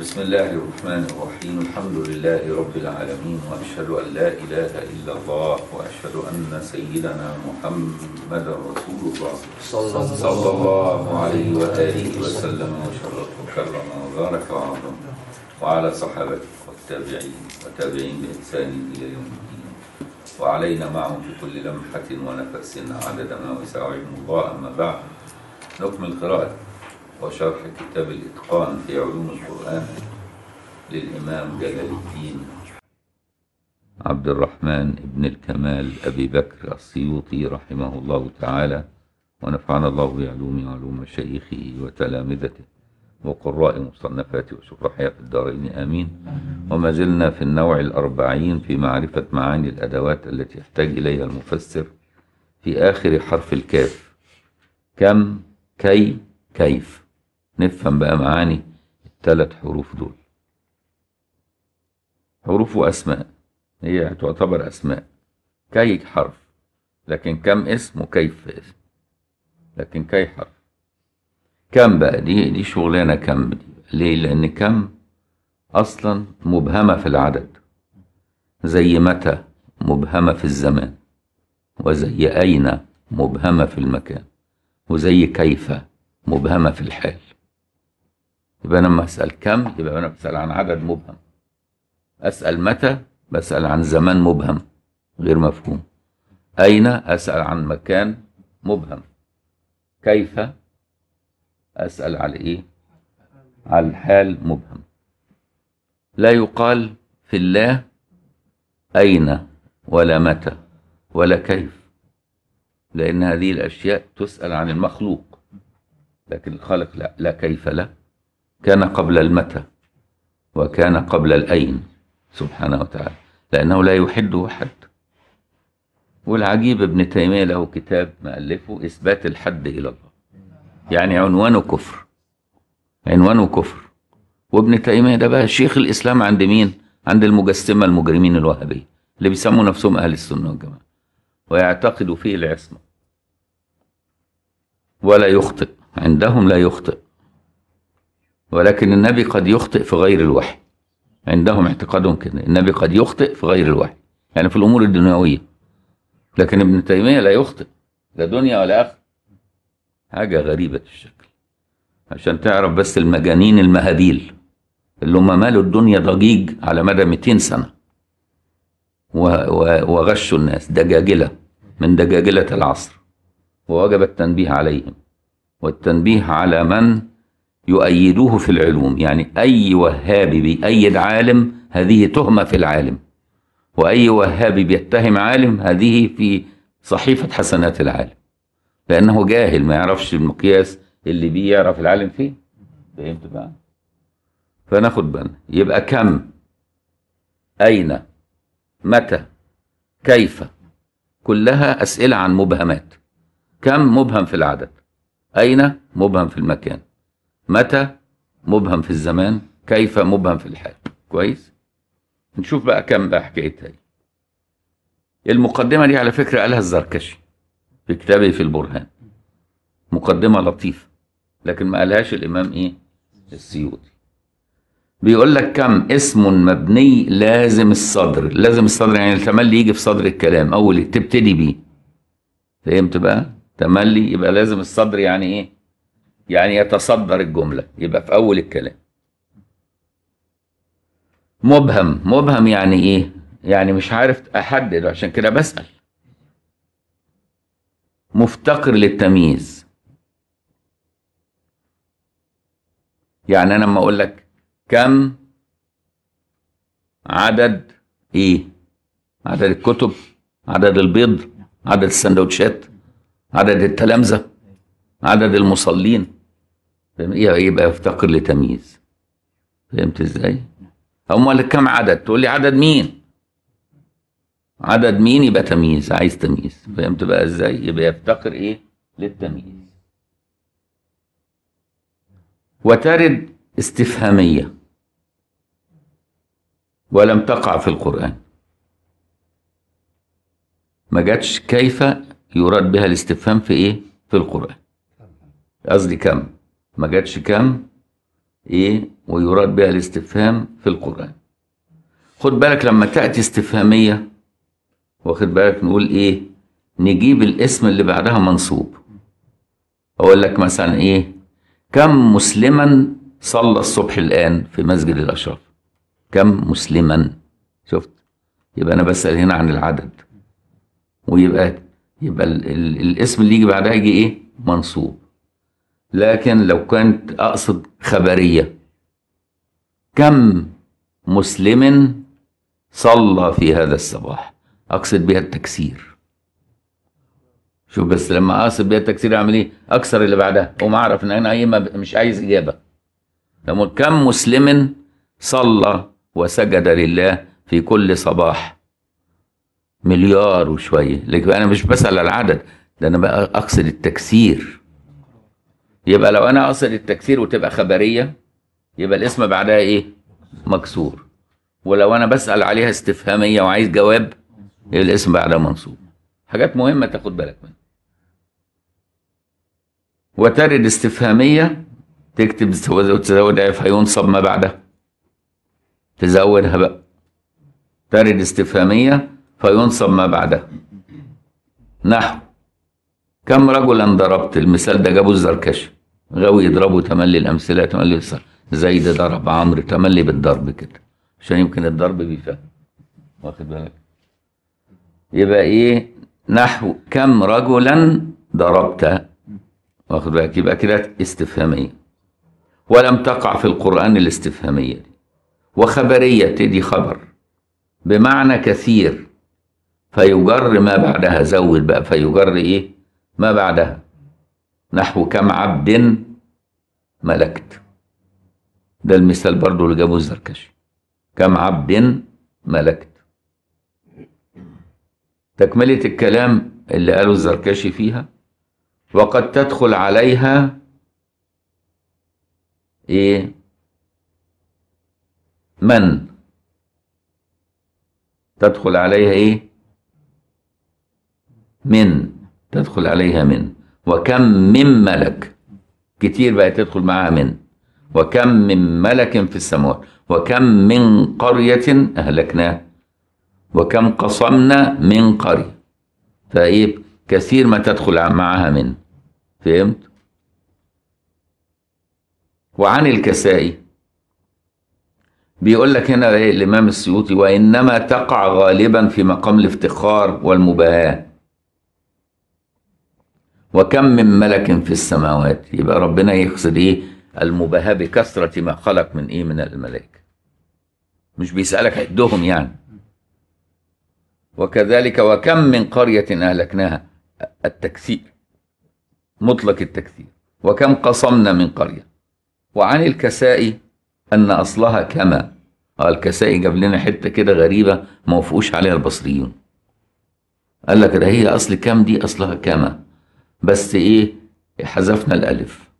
بسم الله الرحمن الرحيم الحمد لله رب العالمين وأشهد أن لا إله إلا الله وأشهد أن سيدنا محمد رسول الله صلى الله عليه وآله وسلم وشرف وكرم وبارك وعظم وعلى صحابته والتابعين وتابعين بإحسان إلى يوم الدين وعلينا معهم في كل لمحة ونفس عدد ما وسع الله أما بعد نكمل قراءة وشرح كتاب الإتقان في علوم القرآن للإمام جلال الدين عبد الرحمن بن الكمال أبي بكر السيوطي رحمه الله تعالى ونفعنا الله بعلومه وعلوم مشايخه وتلامذته وقراء مصنفاته وشرحها في الدارين آمين وما زلنا في النوع الأربعين في معرفة معاني الأدوات التي يحتاج إليها المفسر في آخر حرف الكاف كم كي كيف نفهم بقى معاني التلات حروف دول حروف وأسماء هي تعتبر أسماء كي حرف لكن كم اسم وكيف اسم لكن كي حرف كم بقى دي دي شغلانة كم دي ليه لأن كم أصلا مبهمة في العدد زي متى مبهمة في الزمان وزي أين مبهمة في المكان وزي كيف مبهمة في الحال يبقى أنا لما أسأل كم يبقى أنا بسأل عن عدد مبهم أسأل متى بسأل عن زمان مبهم غير مفهوم أين أسأل عن مكان مبهم كيف أسأل على إيه على الحال مبهم لا يقال في الله أين ولا متى ولا كيف لأن هذه الأشياء تسأل عن المخلوق لكن الخالق لا لا كيف له كان قبل المتى وكان قبل الأين سبحانه وتعالى لأنه لا يحد حد والعجيب ابن تيمية له كتاب مألفه إثبات الحد إلى الله يعني عنوانه كفر عنوانه كفر وابن تيمية ده بقى شيخ الإسلام عند مين؟ عند المجسمة المجرمين الوهابية اللي بيسموا نفسهم أهل السنة والجماعة ويعتقدوا فيه العصمة ولا يخطئ عندهم لا يخطئ ولكن النبي قد يخطئ في غير الوحي عندهم اعتقادهم كده النبي قد يخطئ في غير الوحي يعني في الامور الدنيويه لكن ابن تيميه لا يخطئ لا دنيا ولا اخره حاجه غريبه الشكل عشان تعرف بس المجانين المهابيل اللي هم مالوا الدنيا ضجيج على مدى 200 سنه وغشوا الناس دجاجله من دجاجله العصر ووجب التنبيه عليهم والتنبيه على من يؤيدوه في العلوم يعني أي وهابي بيأيد عالم هذه تهمة في العالم وأي وهابي بيتهم عالم هذه في صحيفة حسنات العالم لأنه جاهل ما يعرفش المقياس اللي بيعرف العالم فيه فهمت بقى؟ فناخد بالنا يبقى كم أين متى كيف كلها أسئلة عن مبهمات كم مبهم في العدد أين مبهم في المكان متى مبهم في الزمان كيف مبهم في الحال كويس نشوف بقى كم بقى حكايتها المقدمة دي على فكرة قالها الزركشي في كتابه في البرهان مقدمة لطيفة لكن ما قالهاش الإمام إيه السيوطي بيقول لك كم اسم مبني لازم الصدر لازم الصدر يعني التملي يجي في صدر الكلام أول تبتدي بيه فهمت بقى تملي يبقى لازم الصدر يعني إيه يعني يتصدر الجملة يبقى في أول الكلام مبهم مبهم يعني إيه؟ يعني مش عارف أحدد عشان كده بسأل مفتقر للتمييز يعني أنا لما أقول لك كم عدد إيه؟ عدد الكتب عدد البيض عدد السندوتشات عدد التلامذة عدد المصلين يبقى يفتقر لتمييز فهمت ازاي؟ امال كم عدد؟ تقول لي عدد مين؟ عدد مين يبقى تمييز عايز تمييز فهمت بقى ازاي؟ يبقى يفتقر ايه؟ للتمييز وترد استفهاميه ولم تقع في القران ما جاتش كيف يراد بها الاستفهام في ايه؟ في القران قصدي كم؟ ما جاتش كم ايه ويراد بها الاستفهام في القرآن خد بالك لما تأتي استفهامية واخد بالك نقول ايه نجيب الاسم اللي بعدها منصوب اقول لك مثلا ايه كم مسلما صلى الصبح الان في مسجد الاشراف كم مسلما شفت يبقى انا بسال هنا عن العدد ويبقى يبقى الاسم اللي يجي بعدها يجي ايه منصوب لكن لو كنت أقصد خبرية كم مسلم صلى في هذا الصباح أقصد بها التكسير شوف بس لما أقصد بها التكسير أعمل إيه أكسر اللي بعدها وما أعرف إن أنا إيه مش عايز إجابة لما كم مسلم صلى وسجد لله في كل صباح مليار وشوية لكن أنا مش بسأل العدد ده أنا بقى أقصد التكسير يبقى لو انا اصل التكسير وتبقى خبريه يبقى الاسم بعدها ايه مكسور ولو انا بسال عليها استفهاميه وعايز جواب الاسم بعدها منصوب حاجات مهمه تاخد بالك منها وترد استفهاميه تكتب تزودها فينصب ما بعدها تزودها بقى ترد استفهاميه فينصب ما بعدها نحو كم رجلا ضربت المثال ده جابه الزركشي غاوي يضربه تملي الامثله تملي الصح. زيد ضرب عمرو تملي بالضرب كده عشان يمكن الضرب بيفهم واخد بالك يبقى ايه نحو كم رجلا ضربت واخد بالك يبقى كده استفهاميه ولم تقع في القران الاستفهاميه دي وخبريه تدي خبر بمعنى كثير فيجر ما بعدها زود بقى فيجر ايه ما بعدها نحو كم عبد ملكت ده المثال برضو اللي جابه الزركشي كم عبد ملكت تكملة الكلام اللي قاله الزركشي فيها وقد تدخل عليها ايه من تدخل عليها ايه من تدخل عليها من وكم من ملك كتير بقى تدخل معاها من وكم من ملك في السماوات وكم من قرية أهلكناها وكم قصمنا من قرية فإيه كثير ما تدخل معها من فهمت وعن الكسائي بيقول لك هنا إيه، الإمام السيوطي وإنما تقع غالبا في مقام الافتخار والمباهاة وكم من ملك في السماوات يبقى ربنا يقصد ايه المباهاه بكثره ما خلق من ايه من الملائكه مش بيسالك عدهم يعني وكذلك وكم من قريه اهلكناها التكثير مطلق التكثير وكم قصمنا من قريه وعن الكساء ان اصلها كما آه الكسائي جاب لنا حته كده غريبه ما وافقوش عليها البصريون قال لك ده هي اصل كام دي اصلها كما بس ايه حذفنا الالف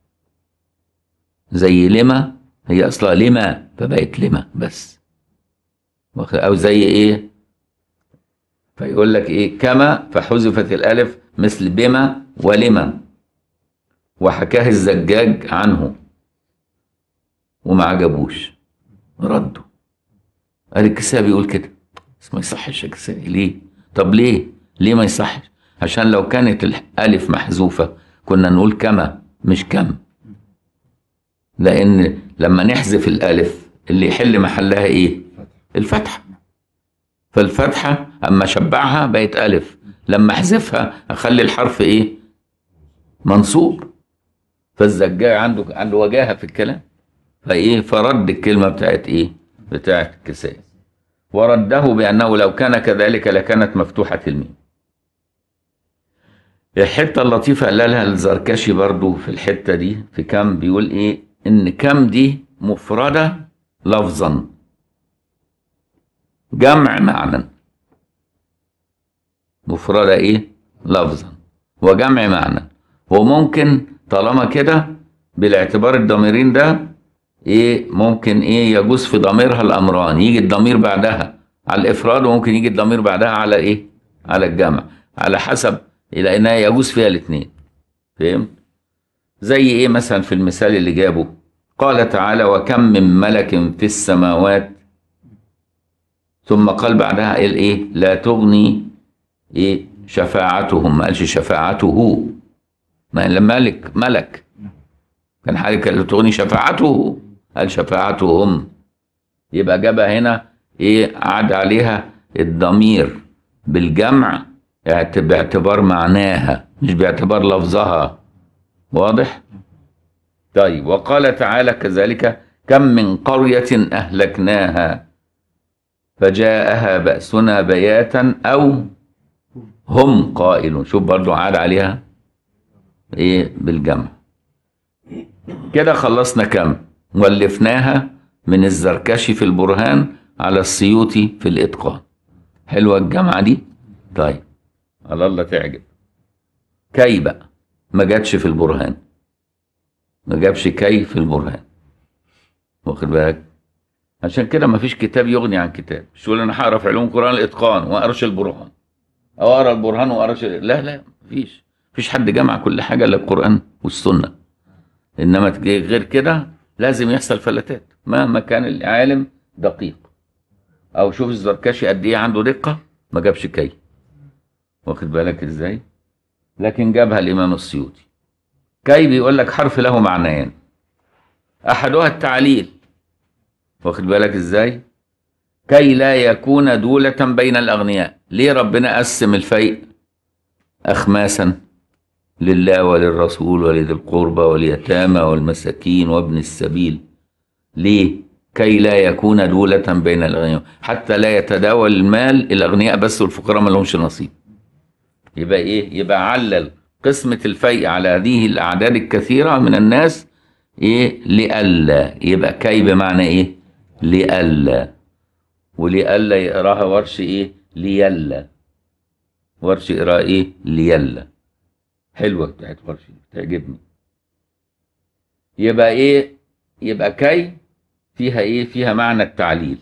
زي لما هي اصلها لما فبقت لما بس او زي ايه فيقول لك ايه كما فحذفت الالف مثل بما ولما وحكاه الزجاج عنه وما عجبوش ردوا قال الكسائي بيقول كده بس ما يصحش يا ليه طب ليه ليه ما يصحش عشان لو كانت الألف محذوفة كنا نقول كما مش كم لأن لما نحذف الألف اللي يحل محلها إيه؟ الفتحة فالفتحة أما شبعها بقت ألف لما أحذفها أخلي الحرف إيه؟ منصوب فالزجاج عنده عنده وجاهة في الكلام فإيه فرد الكلمة بتاعت إيه؟ بتاعت الكسائي ورده بأنه لو كان كذلك لكانت مفتوحة الميم الحته اللطيفه قال لها الزركشي برضو في الحته دي في كم بيقول ايه ان كم دي مفرده لفظا جمع معنى مفرده ايه لفظا وجمع معنى وممكن طالما كده بالاعتبار الضميرين ده ايه ممكن ايه يجوز في ضميرها الامران يجي الضمير بعدها على الافراد وممكن يجي الضمير بعدها على ايه على الجمع على حسب لانها يجوز فيها الاثنين فهمت زي ايه مثلا في المثال اللي جابه قال تعالى وكم من ملك في السماوات ثم قال بعدها ايه, إيه، لا تغني ايه شفاعتهم ما قالش شفاعته ما ملك ملك كان حالك لا تغني شفاعته قال شفاعتهم يبقى جابها هنا ايه عاد عليها الضمير بالجمع باعتبار معناها مش باعتبار لفظها واضح طيب وقال تعالى كذلك كم من قرية أهلكناها فجاءها بأسنا بياتا أو هم قائلون شوف برضو عاد عليها إيه بالجمع كده خلصنا كم ولفناها من الزركشي في البرهان على السيوطي في الإتقان حلوة الجامعة دي طيب على الله تعجب كي بقى ما جاتش في البرهان ما جابش كي في البرهان واخد بالك عشان كده ما فيش كتاب يغني عن كتاب مش تقول انا في علوم القران الاتقان وارش البرهان او اقرا البرهان وارش لا لا مفيش مفيش حد جمع كل حاجه الا القران والسنه انما غير كده لازم يحصل فلتات مهما كان العالم دقيق او شوف الزركشي قد ايه عنده دقه ما جابش كي واخد بالك ازاي لكن جابها الامام السيوطي كي بيقول لك حرف له معنيان احدها التعليل واخد بالك ازاي كي لا يكون دولة بين الاغنياء ليه ربنا قسم الفيء اخماسا لله وللرسول ولذي القربى واليتامى والمساكين وابن السبيل ليه كي لا يكون دولة بين الأغنياء حتى لا يتداول المال الأغنياء بس والفقراء ما لهمش نصيب يبقى ايه يبقى علل قسمة الفيء على هذه الأعداد الكثيرة من الناس إيه لألا يبقى كي بمعنى إيه لألا ولألا يقراها ورش إيه ليلا ورش يقراها إيه ليلا حلوة بتاعت ورش تعجبني يبقى إيه يبقى كي فيها إيه فيها معنى التعليل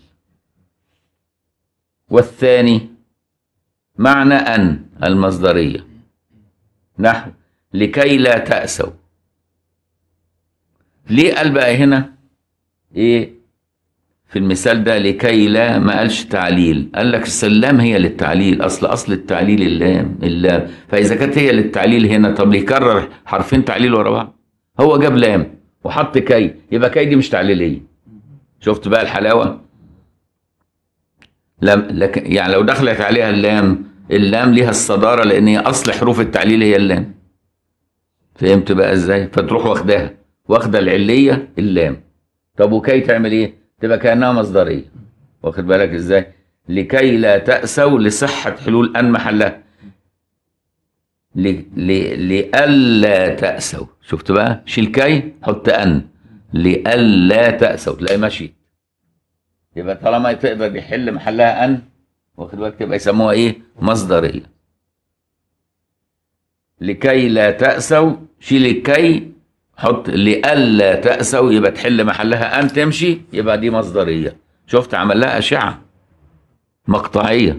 والثاني معنى أن المصدرية نحو لكي لا تأسوا ليه قال بقى هنا إيه في المثال ده لكي لا ما قالش تعليل قال لك اللام هي للتعليل أصل أصل التعليل اللام اللام فإذا كانت هي للتعليل هنا طب ليه كرر حرفين تعليل ورا بعض هو جاب لام وحط كي يبقى كي دي مش تعليلية شفت بقى الحلاوة لم لكن يعني لو دخلت عليها اللام اللام ليها الصدارة لأن هي أصل حروف التعليل هي اللام فهمت بقى إزاي فتروح واخداها واخدة العلية اللام طب وكي تعمل إيه تبقى كأنها مصدرية واخد بالك إزاي لكي لا تأسوا لصحة حلول أن محلها لألا تأسوا شفت بقى شيل كي حط أن لألا تأسوا تلاقي ماشي يبقى طالما تقدر بيحل محلها ان واخد بالك تبقى يسموها ايه مصدريه لكي لا تأسوا شيل الكي حط لألا تأسوا يبقى تحل محلها أن تمشي يبقى دي مصدرية شفت عمل لها أشعة مقطعية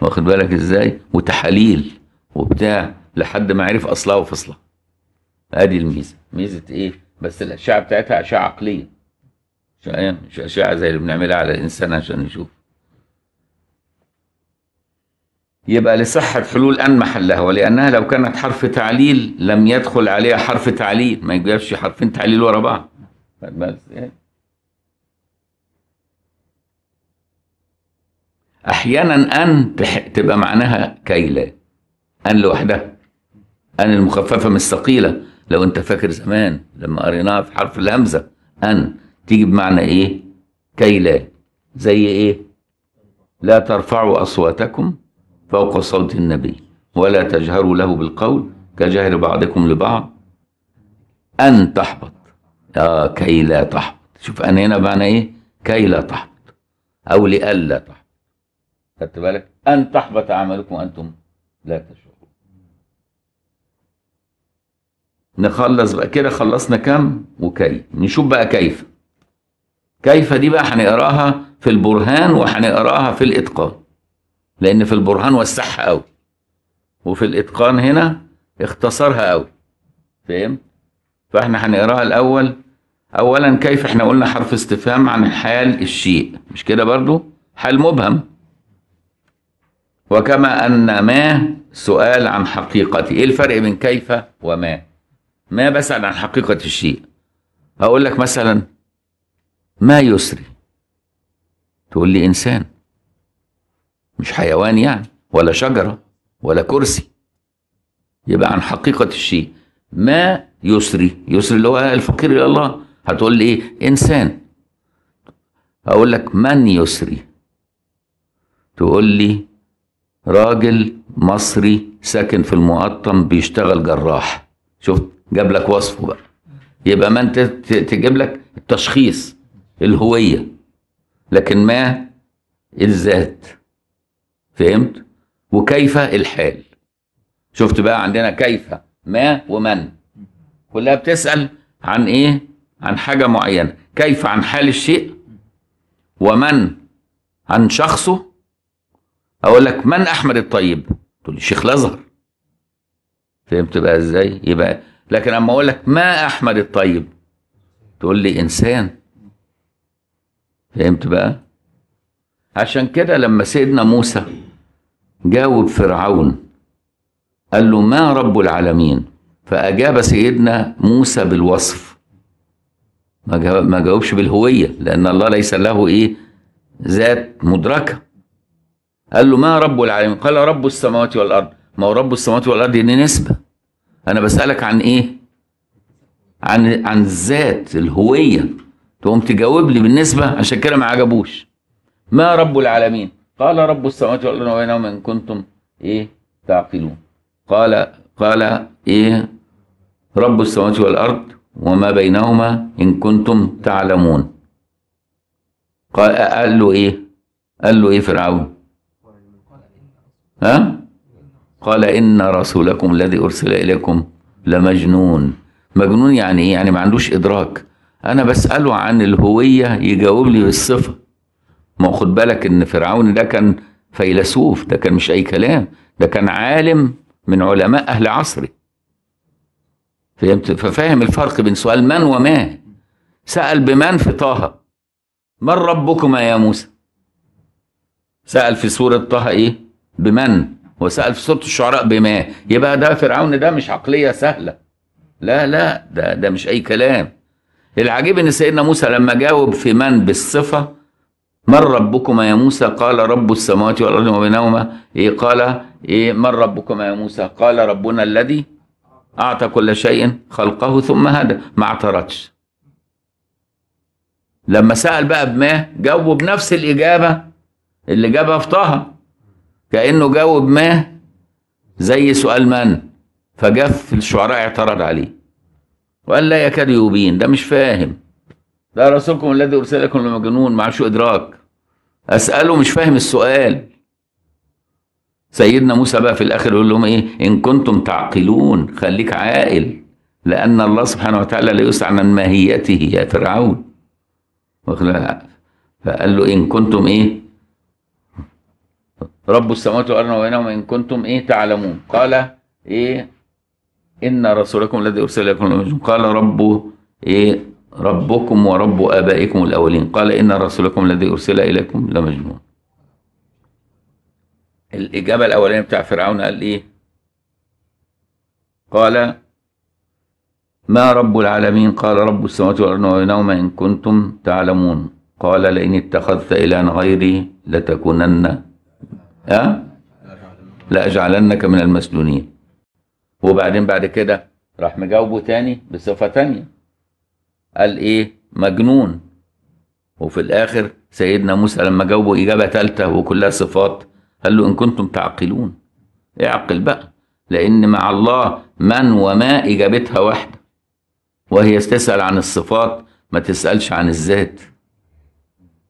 واخد بالك إزاي وتحاليل وبتاع لحد ما عرف أصلها وفصلها أدي الميزة ميزة إيه بس الأشعة بتاعتها أشعة عقلية مش مش أشعة زي اللي بنعملها على الإنسان عشان نشوف يبقى لصحة حلول أن محلها ولأنها لو كانت حرف تعليل لم يدخل عليها حرف تعليل ما يجيبش حرفين تعليل ورا بعض يعني. أحيانا أن تبقى معناها كي لا أن لوحدها أن المخففة من الثقيلة لو أنت فاكر زمان لما قريناها في حرف الهمزة أن تيجي بمعنى ايه كي لا زي ايه لا ترفعوا اصواتكم فوق صوت النبي ولا تجهروا له بالقول كجهر بعضكم لبعض ان تحبط اه كي لا تحبط شوف انا هنا بمعنى ايه كي لا تحبط او لئلا تحبط خدت بالك ان تحبط عملكم وانتم لا تشعرون نخلص بقى كده خلصنا كم وكي نشوف بقى كيف كيف دي بقى هنقراها في البرهان وهنقراها في الاتقان لان في البرهان وسعها قوي وفي الاتقان هنا اختصرها قوي فاهم فاحنا هنقراها الاول اولا كيف احنا قلنا حرف استفهام عن حال الشيء مش كده برضو حال مبهم وكما ان ما سؤال عن حقيقته ايه الفرق بين كيف وما ما بسأل عن حقيقة الشيء هقول لك مثلا ما يسري تقول لي انسان مش حيوان يعني ولا شجره ولا كرسي يبقى عن حقيقه الشيء ما يسري يسري اللي هو الفقير الى الله هتقول لي ايه انسان اقول لك من يسري تقول لي راجل مصري ساكن في المقطم بيشتغل جراح شفت جاب لك وصفه بقى يبقى من تجيب لك التشخيص الهوية لكن ما الذات فهمت وكيف الحال شفت بقى عندنا كيف ما ومن كلها بتسأل عن ايه عن حاجة معينة كيف عن حال الشيء ومن عن شخصه اقول لك من احمد الطيب تقول لي الشيخ الازهر فهمت بقى ازاي يبقى لكن اما اقول لك ما احمد الطيب تقول لي انسان فهمت بقى عشان كده لما سيدنا موسى جاوب فرعون قال له ما رب العالمين فأجاب سيدنا موسى بالوصف ما جاوبش بالهوية لأن الله ليس له إيه ذات مدركة قال له ما رب العالمين قال رب السماوات والأرض ما هو رب السماوات والأرض دي نسبة أنا بسألك عن إيه عن عن الذات الهوية تقوم تجاوب لي بالنسبة عشان كده ما عجبوش ما رب العالمين قال رب السماوات والأرض وبينهما إن كنتم إيه تعقلون قال قال إيه رب السماوات والأرض وما بينهما إن كنتم تعلمون قال قال له إيه قال له إيه فرعون ها قال إن رسولكم الذي أرسل إليكم لمجنون مجنون يعني إيه يعني ما عندوش إدراك انا بساله عن الهويه يجاوب لي بالصفه ما خد بالك ان فرعون ده كان فيلسوف ده كان مش اي كلام ده كان عالم من علماء اهل عصره فهمت ففاهم الفرق بين سؤال من وما سال بمن في طه من ربكما يا موسى سال في سوره طه ايه بمن وسال في سوره الشعراء بما يبقى ده فرعون ده مش عقليه سهله لا لا ده ده مش اي كلام العجيب ان سيدنا موسى لما جاوب في من بالصفه من ربكما يا موسى قال رب السماوات والارض وبينهما ايه قال ايه من ربكما يا موسى قال ربنا الذي اعطى كل شيء خلقه ثم هدى ما اعترضش لما سال بقى بما جاوب نفس الاجابه اللي جابها في طه كانه جاوب ما زي سؤال من فجاء في الشعراء اعترض عليه وقال لا يكاد يبين ده مش فاهم ده رسولكم الذي ارسلكم لمجنون عادش ادراك اساله مش فاهم السؤال سيدنا موسى بقى في الاخر يقول لهم ايه ان كنتم تعقلون خليك عاقل لان الله سبحانه وتعالى لا يسعى عن ماهيته يا فرعون فقال له ان كنتم ايه رب السماوات والارض وبينهما ان كنتم ايه تعلمون قال ايه إن رسولكم الذي أرسل لكم قال رب إيه ربكم ورب آبائكم الأولين قال إن رسولكم الذي أرسل إليكم لمجنون الإجابة الأولانية بتاع فرعون قال إيه قال ما رب العالمين قال رب السماوات والأرض وينوم إن كنتم تعلمون قال لئن اتخذت إلها غيري لتكونن أه؟ لأجعلنك من المسجونين وبعدين بعد كده راح مجاوبه تاني بصفة تانية قال ايه مجنون وفي الاخر سيدنا موسى لما جاوبه اجابة تالتة وكلها صفات قال له ان كنتم تعقلون اعقل بقى لان مع الله من وما اجابتها واحدة وهي تسأل عن الصفات ما تسألش عن الذات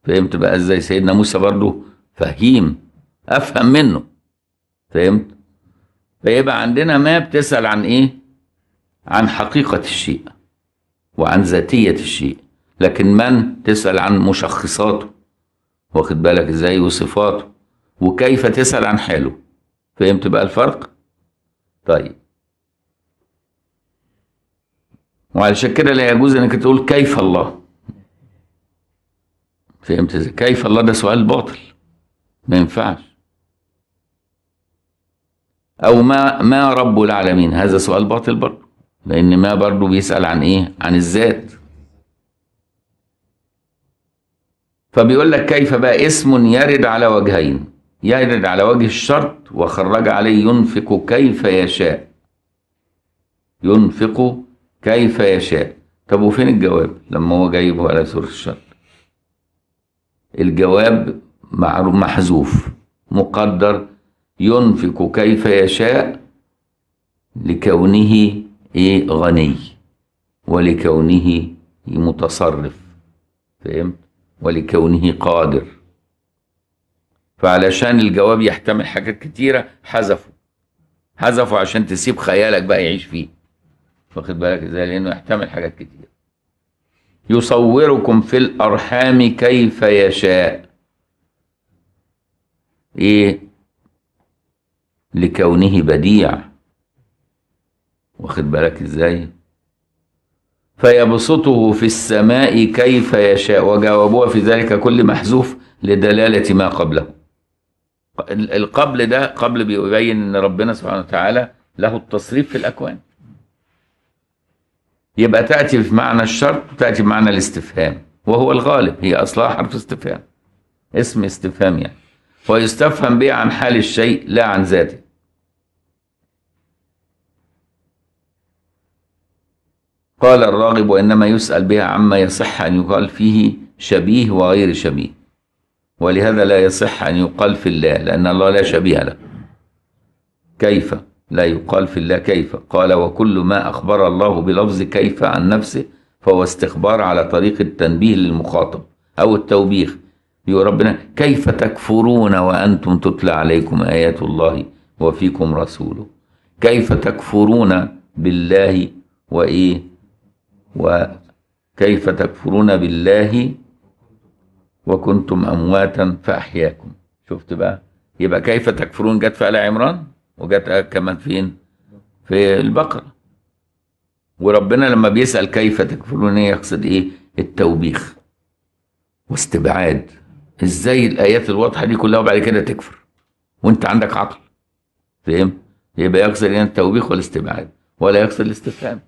فهمت بقى ازاي سيدنا موسى برضه فهيم افهم منه فهمت فيبقى عندنا ما بتسأل عن إيه؟ عن حقيقة الشيء وعن ذاتية الشيء لكن من تسأل عن مشخصاته واخد بالك إزاي وصفاته وكيف تسأل عن حاله فهمت بقى الفرق؟ طيب وعلشان كده لا يجوز انك تقول كيف الله فهمت ازاي كيف الله ده سؤال باطل ما ينفعش أو ما ما رب العالمين هذا سؤال باطل برضه لأن ما برضه بيسأل عن إيه؟ عن الذات فبيقول لك كيف بقى اسم يرد على وجهين يرد على وجه الشرط وخرج عليه ينفق كيف يشاء ينفق كيف يشاء طب وفين الجواب لما هو جايبه على سورة الشرط الجواب محذوف مقدر ينفق كيف يشاء لكونه ايه غني ولكونه متصرف فهمت ولكونه قادر فعلشان الجواب يحتمل حاجات كتيره حذفوا حذفوا عشان تسيب خيالك بقى يعيش فيه واخد بالك ازاي لانه يحتمل حاجات كتير يصوركم في الارحام كيف يشاء ايه لكونه بديع واخد بالك ازاي فيبسطه في السماء كيف يشاء وجاوبوها في ذلك كل محذوف لدلالة ما قبله القبل ده قبل بيبين ان ربنا سبحانه وتعالى له التصريف في الاكوان يبقى تأتي في معنى الشرط وتأتي بمعنى الاستفهام وهو الغالب هي أصلها حرف استفهام اسم استفهام يعني ويستفهم به عن حال الشيء لا عن ذاته قال الراغب وإنما يسأل بها عما يصح أن يقال فيه شبيه وغير شبيه ولهذا لا يصح أن يقال في الله لأن الله لا شبيه له كيف لا يقال في الله كيف قال وكل ما أخبر الله بلفظ كيف عن نفسه فهو استخبار على طريق التنبيه للمخاطب أو التوبيخ يقول ربنا كيف تكفرون وأنتم تتلى عليكم آيات الله وفيكم رسوله كيف تكفرون بالله وإيه وكيف تكفرون بالله وكنتم امواتا فاحياكم شفت بقى يبقى كيف تكفرون جت في ال عمران وجت كمان فين في البقره وربنا لما بيسال كيف تكفرون إيه يقصد ايه التوبيخ واستبعاد ازاي الايات الواضحه دي كلها وبعد كده تكفر وانت عندك عقل فهم يبقى يقصد يعني التوبيخ والاستبعاد ولا يقصد الاستفهام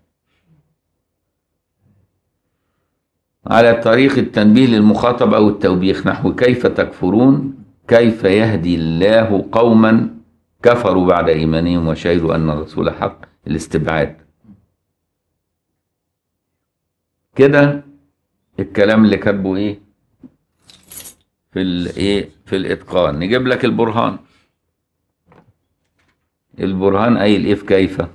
على طريق التنبيه للمخاطب أو التوبيخ نحو كيف تكفرون كيف يهدي الله قوما كفروا بعد إيمانهم وشهدوا أن الرسول حق الاستبعاد كده الكلام اللي كاتبه ايه في الايه في الاتقان نجيب لك البرهان البرهان قايل ايه في كيفه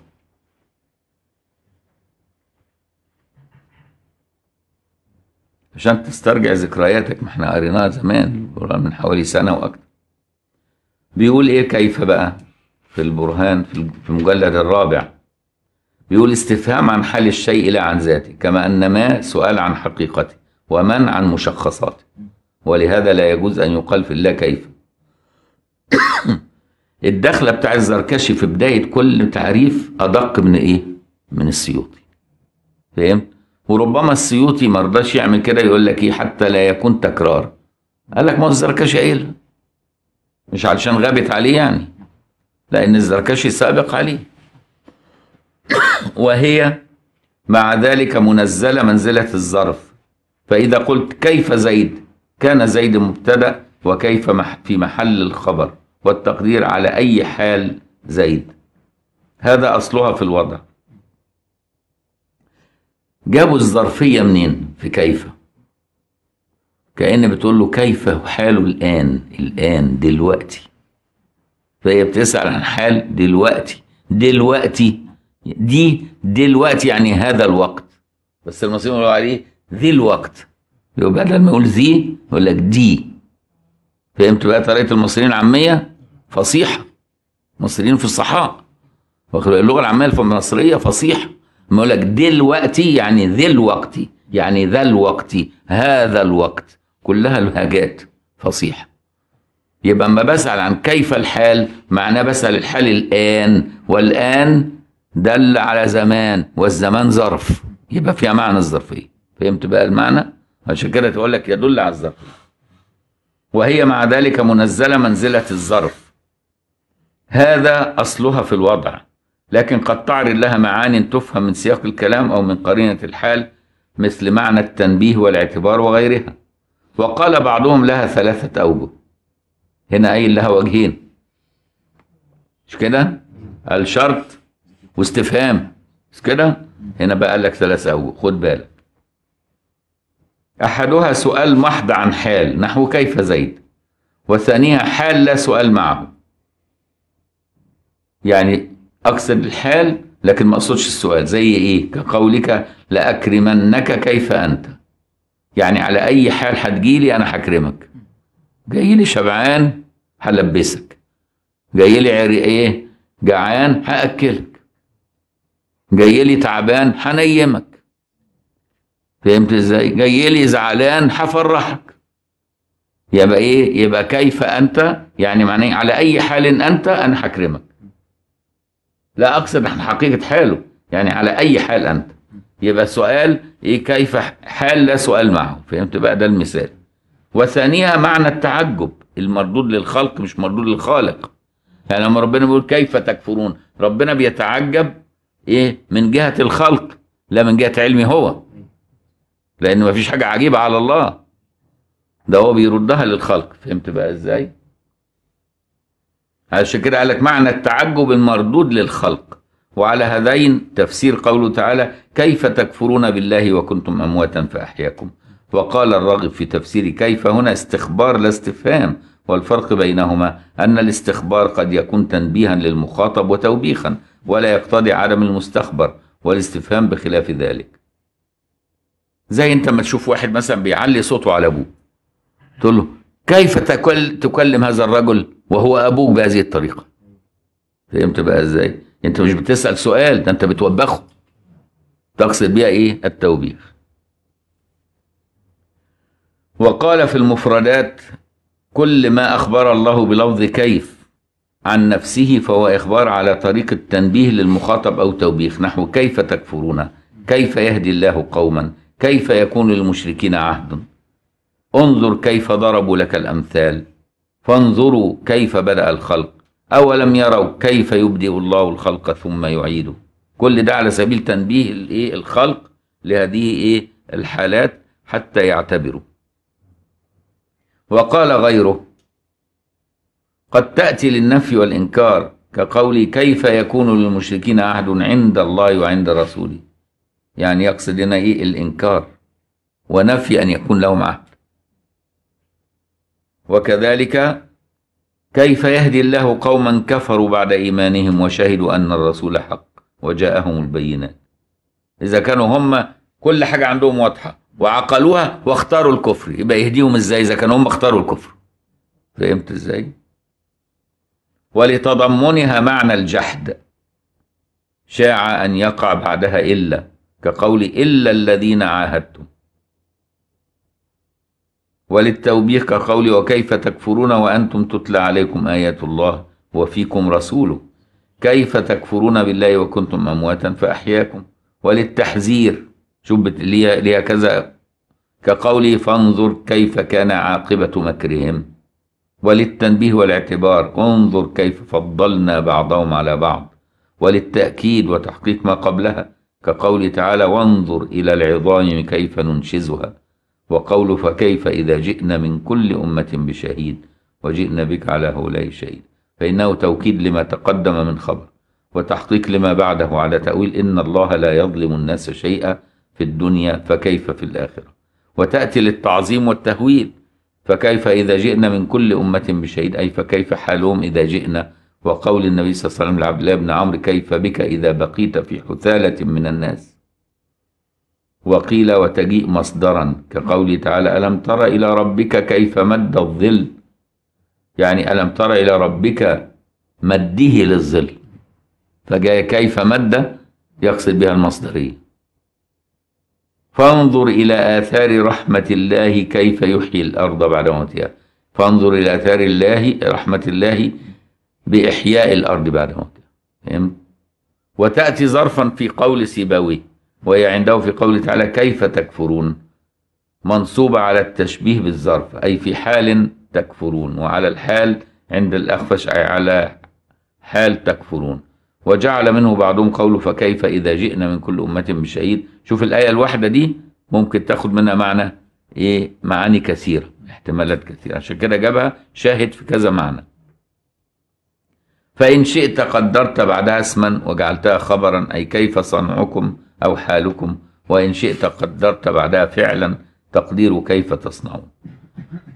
عشان تسترجع ذكرياتك ما احنا قريناها زمان من حوالي سنة واكثر بيقول إيه كيف بقى في البرهان في المجلد الرابع بيقول استفهام عن حال الشيء لا عن ذاته كما أن ما سؤال عن حقيقته ومن عن مشخصاته ولهذا لا يجوز أن يقال في الله كيف الدخلة بتاع الزركشي في بداية كل تعريف أدق من إيه؟ من السيوطي فهمت؟ وربما السيوطي ما رضاش يعمل كده يقول لك ايه حتى لا يكون تكرار قال لك ما هو الزركشي قايلها مش علشان غابت عليه يعني لان الزركشي سابق عليه وهي مع ذلك منزله منزله الظرف فاذا قلت كيف زيد كان زيد مبتدا وكيف في محل الخبر والتقدير على اي حال زيد هذا اصلها في الوضع جابوا الظرفية منين في كيف كأن بتقول له كيف حاله الآن الآن دلوقتي فهي بتسأل عن حال دلوقتي دلوقتي دي دلوقتي يعني هذا الوقت بس المصريين يقولوا عليه ذي الوقت يبقى بدل ما يقول ذي يقول لك دي فهمت بقى طريقة المصريين العامية فصيحة مصريين واخد اللغة العامية المصرية فصيحة بقول لك دلوقتي يعني ذي الوقت يعني ذا الوقت هذا الوقت كلها لهجات فصيحه يبقى اما بسال عن كيف الحال معناه بسال الحال الان والان دل على زمان والزمان ظرف يبقى فيها معنى الظرفيه فهمت بقى المعنى عشان كده تقول لك يدل على الظرف وهي مع ذلك منزله منزله الظرف هذا اصلها في الوضع لكن قد تعرض لها معان تفهم من سياق الكلام أو من قرينة الحال مثل معنى التنبيه والاعتبار وغيرها وقال بعضهم لها ثلاثة أوجه هنا قايل لها وجهين مش كده الشرط واستفهام مش كده هنا بقى قال لك ثلاثة أوجه خد بالك أحدها سؤال محض عن حال نحو كيف زيد وثانيها حال لا سؤال معه يعني اقصد الحال لكن ما اقصدش السؤال زي ايه كقولك لاكرمنك كيف انت يعني على اي حال هتجيلي انا هكرمك جاي لي شبعان هلبسك جاي لي عري ايه جعان هاكلك جاي لي تعبان هنيمك فهمت ازاي جاي لي زعلان هفرحك يبقى ايه يبقى كيف انت يعني معناه على اي حال انت انا هكرمك لا أقصد عن حقيقة حاله يعني على أي حال أنت يبقى السؤال إيه كيف حال لا سؤال معه فهمت بقى ده المثال وثانيها معنى التعجب المردود للخلق مش مردود للخالق يعني لما ربنا بيقول كيف تكفرون ربنا بيتعجب ايه من جهه الخلق لا من جهه علمي هو لان مفيش حاجه عجيبه على الله ده هو بيردها للخلق فهمت بقى ازاي عشان كده قال لك معنى التعجب المردود للخلق وعلى هذين تفسير قوله تعالى كيف تكفرون بالله وكنتم أمواتا فأحياكم وقال الراغب في تفسير كيف هنا استخبار لا استفهام والفرق بينهما أن الاستخبار قد يكون تنبيها للمخاطب وتوبيخا ولا يقتضي عدم المستخبر والاستفهام بخلاف ذلك زي انت ما تشوف واحد مثلا بيعلي صوته على ابوه تقول له كيف تكلم هذا الرجل وهو ابوك بهذه الطريقه فهمت بقى ازاي انت مش بتسال سؤال ده انت بتوبخه تقصد بيها ايه التوبيخ وقال في المفردات كل ما اخبر الله بلفظ كيف عن نفسه فهو اخبار على طريق التنبيه للمخاطب او توبيخ نحو كيف تكفرون كيف يهدي الله قوما كيف يكون للمشركين عهد انظر كيف ضربوا لك الامثال فانظروا كيف بدأ الخلق أولم يروا كيف يبدئ الله الخلق ثم يعيده كل ده على سبيل تنبيه الخلق لهذه إيه؟ الحالات حتى يعتبروا وقال غيره قد تأتي للنفي والإنكار كقول كيف يكون للمشركين عهد عند الله وعند رسوله يعني يقصد هنا ايه الإنكار ونفي أن يكون لهم عهد وكذلك كيف يهدي الله قوما كفروا بعد إيمانهم وشهدوا أن الرسول حق وجاءهم البينات إذا كانوا هم كل حاجة عندهم واضحة وعقلوها واختاروا الكفر يبقى يهديهم إزاي إذا كانوا هم اختاروا الكفر فهمت إزاي ولتضمنها معنى الجحد شاع أن يقع بعدها إلا كقول إلا الذين عاهدتم وللتوبيخ كقولي وكيف تكفرون وأنتم تتلى عليكم آيات الله وفيكم رسوله كيف تكفرون بالله وكنتم أمواتا فأحياكم وللتحذير شوف ليها كذا كقولي فانظر كيف كان عاقبة مكرهم وللتنبيه والاعتبار انظر كيف فضلنا بعضهم على بعض وللتأكيد وتحقيق ما قبلها كقوله تعالى وانظر إلى العظام كيف ننشزها وقول فكيف إذا جئنا من كل أمة بشهيد وجئنا بك على هؤلاء شهيد فإنه توكيد لما تقدم من خبر وتحقيق لما بعده على تأويل إن الله لا يظلم الناس شيئا في الدنيا فكيف في الآخرة وتأتي للتعظيم والتهويل فكيف إذا جئنا من كل أمة بشهيد أي فكيف حالهم إذا جئنا وقول النبي صلى الله عليه وسلم لعبد الله بن عمرو كيف بك إذا بقيت في حثالة من الناس وقيل وتجيء مصدرا كقوله تعالى ألم تر إلى ربك كيف مد الظل يعني ألم تر إلى ربك مده للظل فجاء كيف مد يقصد بها المصدرية فانظر إلى آثار رحمة الله كيف يحيي الأرض بعد موتها فانظر إلى آثار الله رحمة الله بإحياء الأرض بعد موتها فهمت وتأتي ظرفا في قول سيبويه وهي عنده في قوله تعالى كيف تكفرون منصوبة على التشبيه بالظرف أي في حال تكفرون وعلى الحال عند الأخفش أي على حال تكفرون وجعل منه بعضهم قوله فكيف إذا جئنا من كل أمة بشهيد شوف الآية الواحدة دي ممكن تاخد منها معنى إيه معاني كثيرة احتمالات كثيرة عشان كده جابها شاهد في كذا معنى فإن شئت قدرت بعدها اسما وجعلتها خبرا أي كيف صنعكم أو حالكم وإن شئت قدرت بعدها فعلا تقدير كيف تصنعون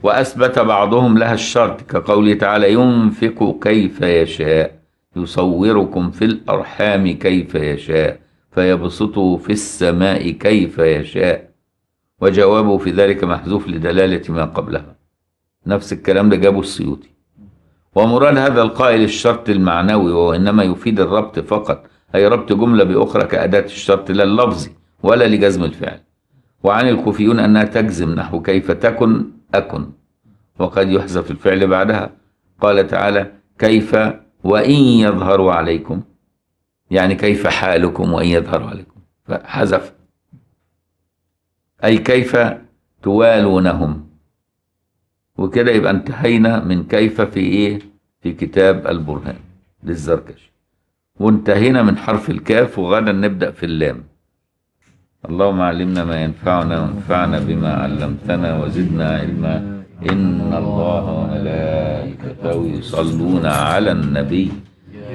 وأثبت بعضهم لها الشرط كقوله تعالى ينفق كيف يشاء يصوركم في الأرحام كيف يشاء فيبسطه في السماء كيف يشاء وجوابه في ذلك محذوف لدلالة ما قبلها نفس الكلام ده جابه السيوطي ومراد هذا القائل الشرط المعنوي وهو إنما يفيد الربط فقط أي ربط جملة بأخرى كأداة الشرط لا اللفظي ولا لجزم الفعل وعن الكوفيون أنها تجزم نحو كيف تكن أكن وقد يحذف الفعل بعدها قال تعالى كيف وإن يظهروا عليكم يعني كيف حالكم وإن يظهروا عليكم فحذف أي كيف توالونهم وكده يبقى انتهينا من كيف في إيه في كتاب البرهان للزركشي وانتهينا من حرف الكاف وغدا نبدأ في اللام اللهم علمنا ما ينفعنا وانفعنا بما علمتنا وزدنا علما إن الله وملائكته يصلون على النبي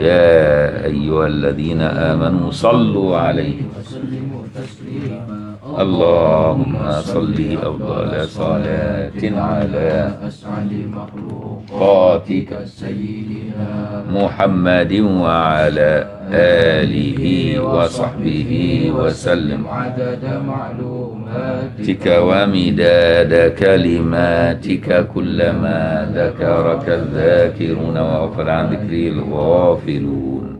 يا أيها الذين آمنوا صلوا عليه اللهم صل أفضل صلاة على مخلوقاتك سيدنا محمد وعلى آله وصحبه وسلم عدد معلوماتك ومداد كلماتك كلما ذكرك الذاكرون وغفر عن ذكره الغافلون